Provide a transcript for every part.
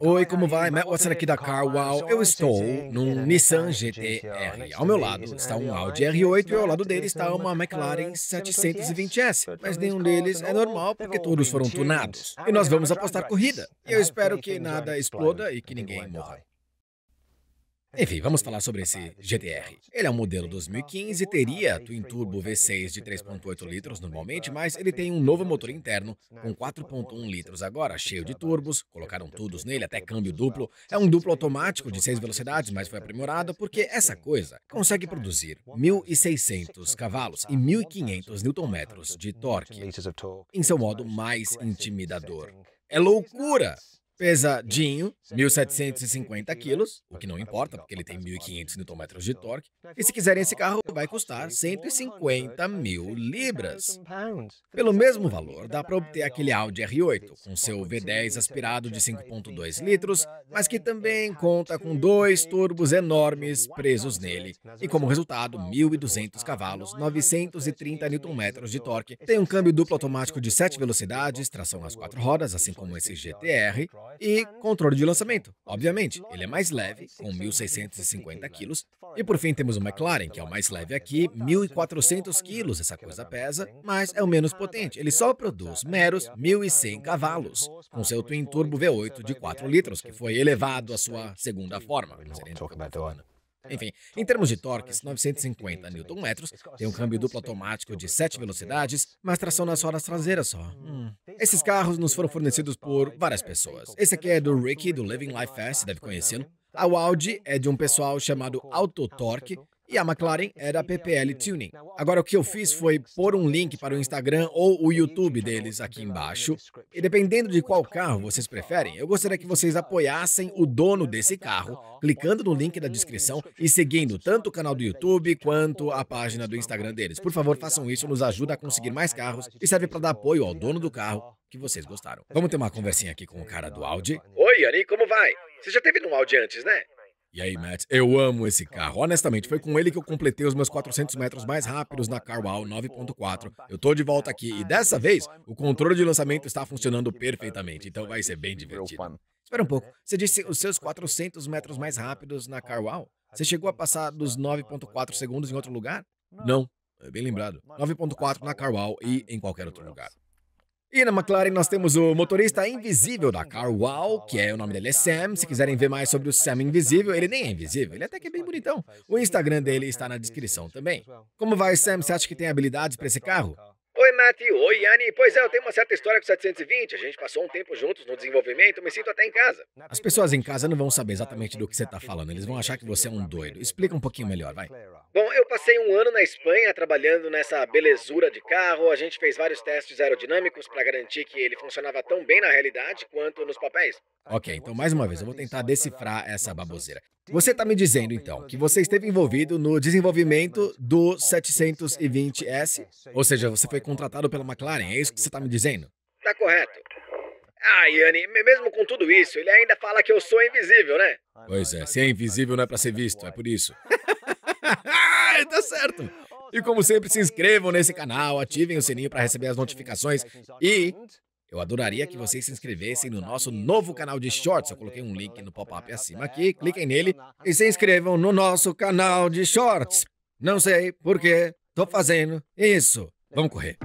Oi, como vai? Matt Watson aqui da Carwow. Eu estou num Nissan GT-R. Ao meu lado está um Audi R8 e ao lado dele está uma McLaren 720S. É mas nenhum deles é normal porque todos foram tunados. E nós vamos apostar corrida. E eu espero que nada exploda e que ninguém morra. Enfim, vamos falar sobre esse GTR. Ele é um modelo 2015, teria Twin Turbo V6 de 3.8 litros normalmente, mas ele tem um novo motor interno né? com 4.1 litros agora, cheio de turbos, colocaram todos nele, até câmbio duplo. É um duplo automático de 6 velocidades, mas foi aprimorado porque essa coisa consegue produzir 1.600 cavalos e 1.500 Nm de torque, em seu modo mais intimidador. É loucura! pesadinho, 1.750 quilos, o que não importa, porque ele tem 1.500 Nm de torque. E se quiserem esse carro, vai custar 150 mil libras. Pelo mesmo valor, dá para obter aquele Audi R8, com seu V10 aspirado de 5.2 litros, mas que também conta com dois turbos enormes presos nele. E como resultado, 1.200 cavalos, 930 Nm de torque. Tem um câmbio duplo automático de 7 velocidades, tração nas quatro rodas, assim como esse GTR, e controle de lançamento. Obviamente, ele é mais leve, com 1.650 quilos. E por fim temos o McLaren, que é o mais leve aqui, 1.400 quilos, essa coisa pesa, mas é o menos potente. Ele só produz meros 1.100 tá cavalos, com seu twin turbo V8 de 4 litros, que foi elevado à sua segunda forma. Não sei nem é, Enfim, em termos de torques, 950 Nm, né, tem um assim, câmbio duplo automático de 7 velocidades, mas tração nas rodas traseiras só. Hum. Esses carros nos foram fornecidos por várias é, pessoas. Esse aqui é do Ricky, do Living Life né, Fast, deve tá conhecê-lo. Tá a Audi tá é de um pessoal chamado Autotorque, ah, e a McLaren era a PPL Tuning. Agora, o que eu fiz foi pôr um link para o Instagram ou o YouTube deles aqui embaixo. E dependendo de então, qual carro vocês preferem, eu gostaria que vocês apoiassem o dono desse carro, clicando no link da descrição e seguindo tanto o canal do YouTube quanto a página do Instagram deles. Por favor, façam isso, nos ajuda a conseguir mais carros e serve para dar apoio ao dono do carro que vocês gostaram. Vamos ter uma conversinha aqui com o cara do Audi. Oi, Ani, como vai? Você já teve no Audi antes, né? E aí, Matt, eu amo esse carro. Honestamente, foi com ele que eu completei os meus 400 metros mais rápidos na Carwow 9.4. Eu tô de volta aqui e dessa vez o controle de lançamento está funcionando perfeitamente, então vai ser bem divertido. Espera um pouco. Você disse os seus 400 metros mais rápidos na Carwow? Você chegou a passar dos 9.4 segundos em outro lugar? Não, é bem lembrado. 9.4 na Carwow e em qualquer outro lugar. E na McLaren nós temos o motorista invisível da Carwall, que é o nome dele é Sam. Se quiserem ver mais sobre o Sam invisível, ele nem é invisível, ele até que é bem bonitão. O Instagram dele está na descrição também. Como vai, Sam? Você acha que tem habilidades para esse carro? Oi, Mati. Oi, Yanni. Pois é, eu tenho uma certa história com o 720. A gente passou um tempo juntos no desenvolvimento. Me sinto até em casa. As pessoas em casa não vão saber exatamente do que você está falando. Eles vão achar que você é um doido. Explica um pouquinho melhor, vai. Bom, eu passei um ano na Espanha trabalhando nessa belezura de carro. A gente fez vários testes aerodinâmicos para garantir que ele funcionava tão bem na realidade quanto nos papéis. Tá, ok, então, então mais uma vez, eu vou tentar decifrar essa baboseira. Você está me dizendo, então, que você esteve envolvido no desenvolvimento do 720S? Ou seja, é você foi contratado pela né? McLaren, é tá, isso que você está me dizendo? Tá correto. Ah, Yanni, mesmo com tudo isso, ele ainda fala que eu sou invisível, né? Pois é, se é invisível não é para ser visto, é por isso. tá certo. E como sempre, se inscrevam nesse canal, ativem o sininho para receber as notificações e eu adoraria que vocês se inscrevessem no nosso novo canal de tá shorts. Eu coloquei um link tá no pop-up acima aqui, cliquem nele e se inscrevam no nosso canal de shorts. Não sei por que estou fazendo isso. Vamos correr.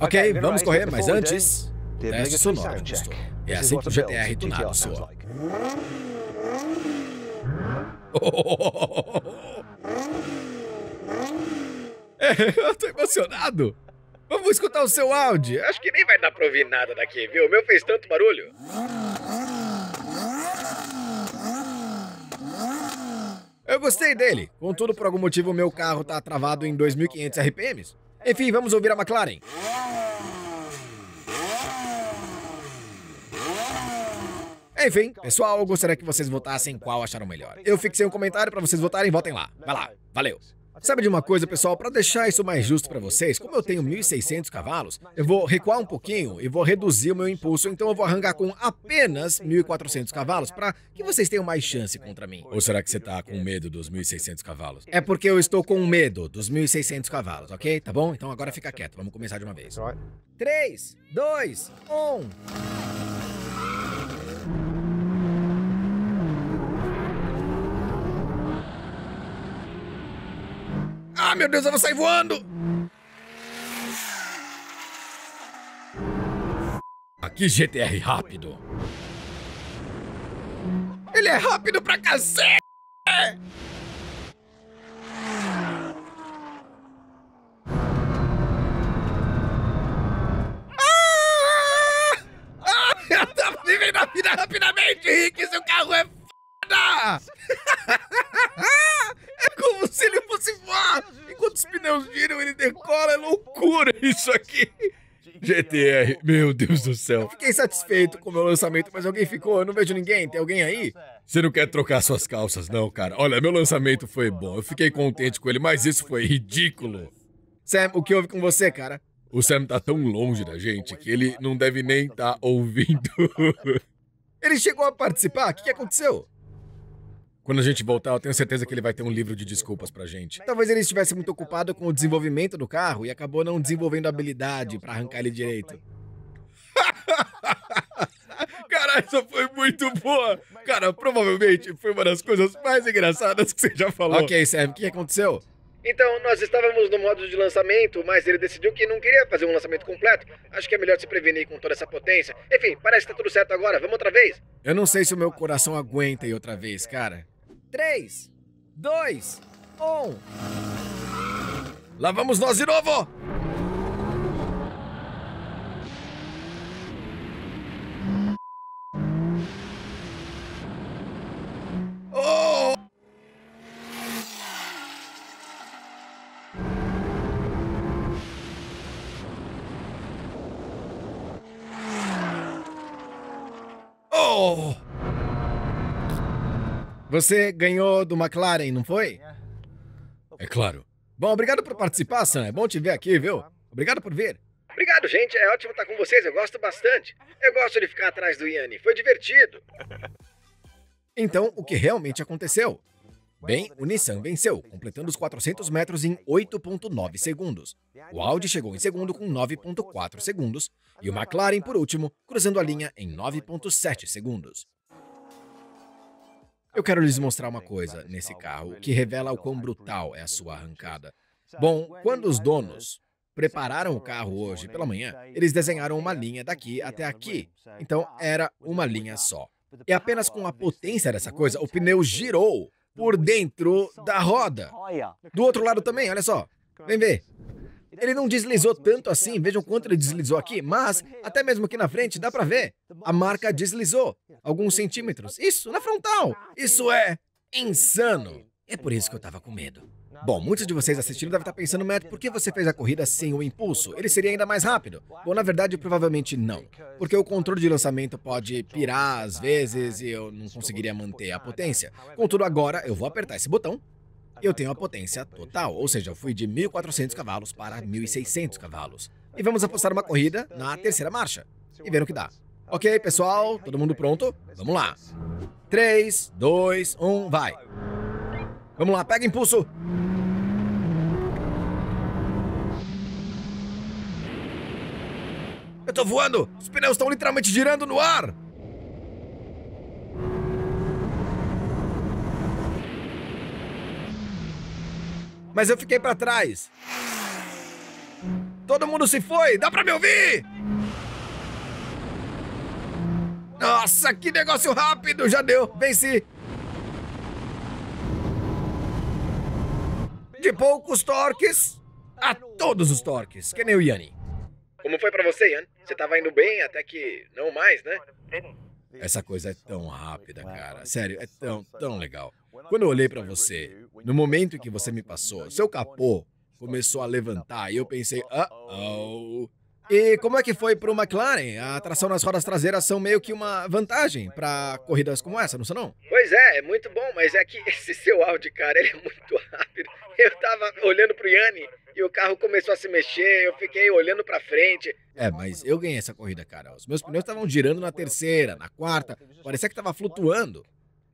Ok, vamos correr, mas antes, teste sonoro, pastor. É assim que o GTR tunado soa. Oh, oh, oh, oh. É, eu tô emocionado. Vamos escutar o seu áudio. Acho que nem vai dar pra ouvir nada daqui, viu? O meu fez tanto barulho. Eu gostei dele. Contudo, por algum motivo, o meu carro tá travado em 2.500 RPMs. Enfim, vamos ouvir a McLaren. Enfim, pessoal, gostaria que vocês votassem qual acharam melhor. Eu fixei um comentário para vocês votarem, votem lá. Vai lá, valeu. Sabe de uma coisa, pessoal? Para deixar isso mais justo para vocês, como eu tenho 1.600 cavalos, eu vou recuar um pouquinho e vou reduzir o meu impulso, então eu vou arrancar com apenas 1.400 cavalos para que vocês tenham mais chance contra mim. Ou será que você está com medo dos 1.600 cavalos? É porque eu estou com medo dos 1.600 cavalos, ok? Tá bom? Então agora fica quieto, vamos começar de uma vez. 3, 2, 1... Ah, meu Deus, eu vou sair voando! Aqui GTR rápido. Ele é rápido pra cacete! os pneus giram, ele decola, é loucura isso aqui. GTR, meu Deus do céu. Eu Fiquei satisfeito com o meu lançamento, mas alguém ficou? Eu não vejo ninguém. Tem alguém aí? Você não quer trocar suas calças, não, cara. Olha, meu lançamento foi bom. Eu fiquei contente com ele, mas isso foi ridículo. Sam, o que houve com você, cara? O Sam tá tão longe da gente que ele não deve nem estar tá ouvindo. ele chegou a participar? O que, que aconteceu? Quando a gente voltar, eu tenho certeza que ele vai ter um livro de desculpas pra gente. Talvez ele estivesse muito ocupado com o desenvolvimento do carro e acabou não desenvolvendo habilidade para arrancar ele direito. Cara, essa foi muito boa! Cara, provavelmente foi uma das coisas mais engraçadas que você já falou. Ok, Sam, o que aconteceu? Então, nós estávamos no modo de lançamento, mas ele decidiu que não queria fazer um lançamento completo. Acho que é melhor se prevenir com toda essa potência. Enfim, parece que tá tudo certo agora. Vamos outra vez? Eu não sei se o meu coração aguenta ir outra vez, cara. 3, 2, 1. Lá vamos nós de novo! Você ganhou do McLaren, não foi? É claro. Bom, obrigado por participar, Sam. É bom te ver aqui, viu? Obrigado por vir. Obrigado, gente. É ótimo estar com vocês. Eu gosto bastante. Eu gosto de ficar atrás do Yanni. Foi divertido. Então, o que realmente aconteceu? Bem, o Nissan venceu, completando os 400 metros em 8.9 segundos. O Audi chegou em segundo com 9.4 segundos e o McLaren, por último, cruzando a linha em 9.7 segundos. Eu quero lhes mostrar uma coisa nesse carro que revela o quão brutal é a sua arrancada. Bom, quando os donos prepararam o carro hoje pela manhã, eles desenharam uma linha daqui até aqui. Então era uma linha só. E é apenas com a potência dessa coisa, o pneu girou por dentro da roda. Do outro lado também, olha só. Vem ver. Ele não deslizou tanto assim, vejam quanto ele deslizou aqui, mas até mesmo aqui na frente dá para ver. A marca deslizou alguns centímetros. Isso, na frontal. Isso é insano. É por isso que eu estava com medo. Bom, muitos de vocês assistindo devem estar tá pensando, Matt, por que você fez a corrida sem o impulso? Ele seria ainda mais rápido? Bom, na verdade, provavelmente não. Porque o controle de lançamento pode pirar às vezes e eu não conseguiria manter a potência. Contudo, agora eu vou apertar esse botão eu tenho a potência total, ou seja, eu fui de 1.400 cavalos para 1.600 cavalos. E vamos apostar uma corrida na terceira marcha e ver o que dá. Ok, pessoal, todo mundo pronto? Vamos lá. 3, 2, 1, vai. Vamos lá, pega impulso. Eu tô voando! Os pneus estão literalmente girando no ar! mas eu fiquei para trás. Todo mundo se foi, dá para me ouvir? Nossa, que negócio rápido, já deu, venci. De poucos torques a todos os torques, que nem o Yanni. Como foi para você, Yanni? Você tava indo bem até que não mais, né? Essa coisa é tão rápida, cara. Sério, é tão, tão legal. Quando eu olhei para você, no momento em que você me passou, seu capô começou a levantar e eu pensei, ah, oh. E como é que foi para o McLaren? A tração nas rodas traseiras são meio que uma vantagem para corridas como essa, não são não? Pois é, é muito bom, mas é que esse seu Audi, cara, ele é muito rápido. Eu tava olhando pro Yanni e o carro começou a se mexer, eu fiquei olhando para frente. É, mas eu ganhei essa corrida, cara. Os meus pneus estavam girando na terceira, na quarta, parecia que tava flutuando.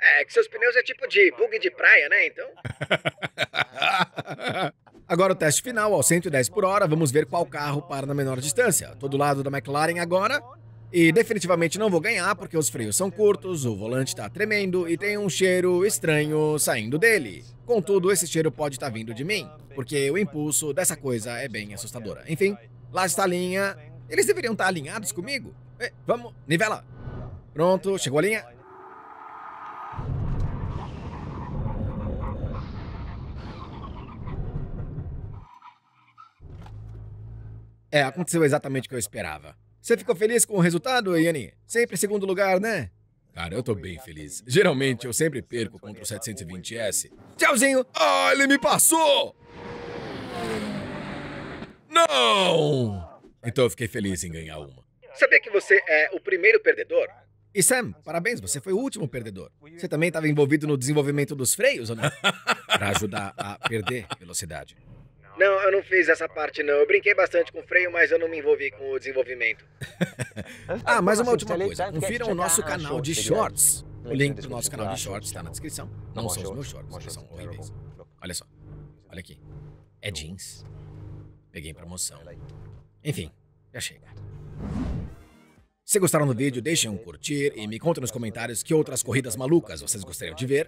É, que seus pneus é tipo de bug de praia, né? Então. Agora o teste final, ao 110 por hora, vamos ver qual carro para na menor distância. Todo lado da McLaren agora. E definitivamente não vou ganhar porque os freios são curtos, o volante está tremendo e tem um cheiro estranho saindo dele. Contudo, esse cheiro pode estar tá vindo de mim, porque o impulso dessa coisa é bem assustadora. Enfim, lá está a linha. Eles deveriam estar tá alinhados comigo. É, vamos, nivela. Pronto, chegou a linha. É, aconteceu exatamente o que eu esperava. Você ficou feliz com o resultado, Yanni? Sempre segundo lugar, né? Cara, eu tô bem feliz. Geralmente eu sempre perco contra o 720S. Tchauzinho! Ah, ele me passou! Não! Então eu fiquei feliz em ganhar uma. Sabia que você é o primeiro perdedor? E Sam, parabéns, você foi o último perdedor. Você também estava envolvido no desenvolvimento dos freios, ou não? Para ajudar a perder velocidade. Não, eu não fiz essa parte, não. Eu brinquei bastante com o freio, mas eu não me envolvi com o desenvolvimento. ah, mais uma assim? última coisa. Confiram o nosso tá canal de shorts. O link do nosso canal de shorts está na descrição. Não são os meus shorts, são horríveis. Olha só. Olha aqui. É jeans. Peguei em promoção. Enfim, já chega. Se gostaram do vídeo, deixem um curtir e me contem nos comentários que outras corridas malucas vocês gostariam de ver